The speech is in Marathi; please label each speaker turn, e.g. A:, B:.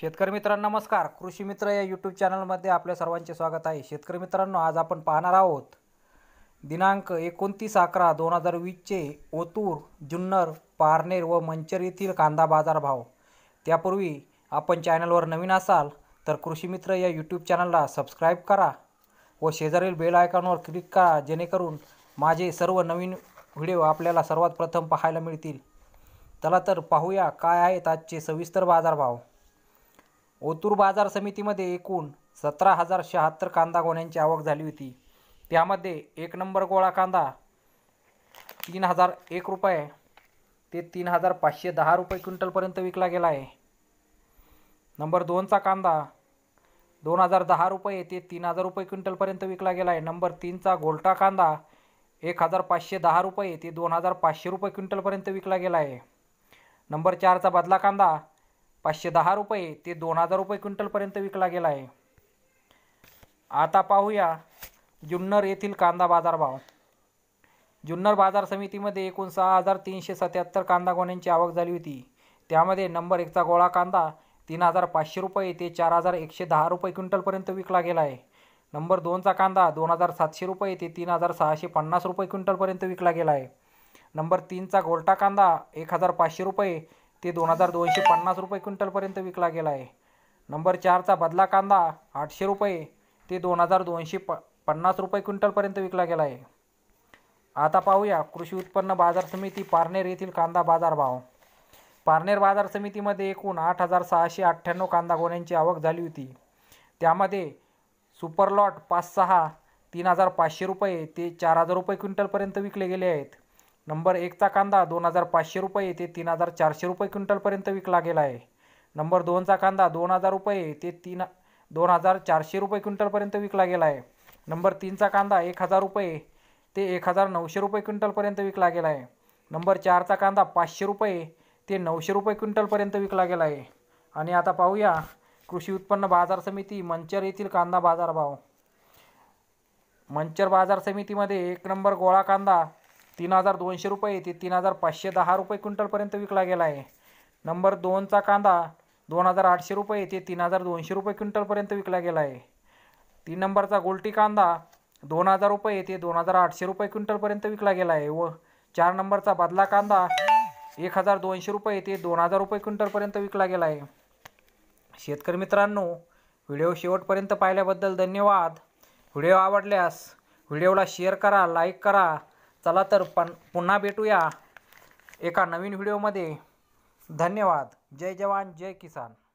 A: शेतकरी मित्रांनो नमस्कार कृषी मित्र या यूट्यूब चॅनलमध्ये आपल्या सर्वांचे स्वागत आहे शेतकरी मित्रांनो आज आपण पाहणार आहोत दिनांक एकोणतीस अकरा दोन हजार वीसचे ओतूर जुन्नर पारनेर व मंचर येथील कांदा बाजार भाव त्यापूर्वी आपण चॅनलवर नवीन असाल तर कृषी मित्र या यूट्यूब चॅनलला सबस्क्राईब करा व शेजारील बेल आयकॉनवर क्लिक करा जेणेकरून माझे सर्व नवीन व्हिडिओ आपल्याला सर्वात प्रथम पाहायला मिळतील चला तर पाहूया काय आहेत आजचे सविस्तर बाजारभाव ओतूर बाजार समितीमध्ये एकूण सतरा हजार शहात्तर कांदा गोण्यांची आवक झाली होती त्यामध्ये एक नंबर गोळा कांदा तीन हजार एक रुपये ते तीन हजार पाचशे दहा रुपये क्विंटलपर्यंत विकला गेला आहे नंबर दोनचा कांदा दोन हजार दहा रुपये ते तीन हजार रुपये क्विंटलपर्यंत विकला गेला आहे नंबर तीनचा गोलटा कांदा एक हजार पाचशे दहा रुपये ते दोन हजार पाचशे रुपये क्विंटलपर्यंत विकला गेला आहे नंबर चारचा बदला कांदा पाचशे दहा रुपये ते दोन हजार रुपये क्विंटलपर्यंत विकला गेला आहे आता पाहूया जुन्नर येथील कांदा बाजारभाव जुन्नर बाजार समितीमध्ये एकूण सहा हजार तीनशे सत्याहत्तर कांदा गोण्यांची आवक झाली होती त्यामध्ये नंबर एकचा गोळा कांदा तीन हजार पाचशे रुपये ते चार हजार एकशे दहा रुपये क्विंटलपर्यंत विकला गेला आहे नंबर दोनचा कांदा दोन हजार सातशे रुपये ते तीन हजार सहाशे पन्नास रुपये क्विंटलपर्यंत विकला गेला आहे नंबर तीनचा गोलटा कांदा एक हजार पाचशे रुपये ते दोन हजार दोनशे पन्नास रुपये क्विंटलपर्यंत विकला गेला आहे नंबर चारचा बदला कांदा आठशे रुपये ते दोन हजार दोनशे प पन्नास रुपये क्विंटलपर्यंत विकला गेला आहे आता पाहूया कृषी उत्पन्न बाजार समिती पारनेर येथील कांदा बाजारभाव पारनेर बाजार समितीमध्ये एकूण आठ हजार सहाशे अठ्ठ्याण्णव कांदा गोण्यांची आवक झाली होती त्यामध्ये सुपरलॉट पाच सहा तीन हजार पाचशे रुपये ते चार हजार रुपये क्विंटलपर्यंत विकले गेले आहेत नंबर एकचा कांदा दोन हजार पाचशे रुपये ते तीन हजार चारशे रुपये क्विंटलपर्यंत विकला गेला आहे नंबर दोनचा कांदा दोन हजार रुपये ते तीन दोन हजार चारशे रुपये क्विंटलपर्यंत विकला गेला आहे नंबर तीनचा कांदा एक हजार रुपये ते एक हजार नऊशे रुपये क्विंटलपर्यंत विकला गेला आहे नंबर चारचा कांदा पाचशे रुपये ते नऊशे रुपये क्विंटलपर्यंत विकला गेला आहे आणि आता पाहूया कृषी उत्पन्न बाजार समिती मंचर येथील कांदा बाजारभाव मंचर बाजार समितीमध्ये एक नंबर गोळा कांदा तीन हजार दोनशे रुपये येते तीन हजार पाचशे दहा रुपये क्विंटलपर्यंत विकला गेला आहे नंबर दोनचा कांदा दोन हजार आठशे रुपये येते तीन हजार दोनशे रुपये क्विंटलपर्यंत विकला गेला आहे तीन नंबरचा गोलटी कांदा दोन हजार रुपये येते दोन हजार आठशे रुपये क्विंटलपर्यंत विकला गेला आहे व चार नंबरचा बदला कांदा एक हजार दोनशे रुपये येते दोन हजार रुपये क्विंटलपर्यंत विकला गेला आहे शेतकरी मित्रांनो व्हिडिओ शेवटपर्यंत पाहिल्याबद्दल धन्यवाद व्हिडिओ आवडल्यास व्हिडिओला शेअर करा लाईक करा चला तर पण पुन्हा भेटूया एका नवीन व्हिडिओमध्ये धन्यवाद जय जवान जय किसान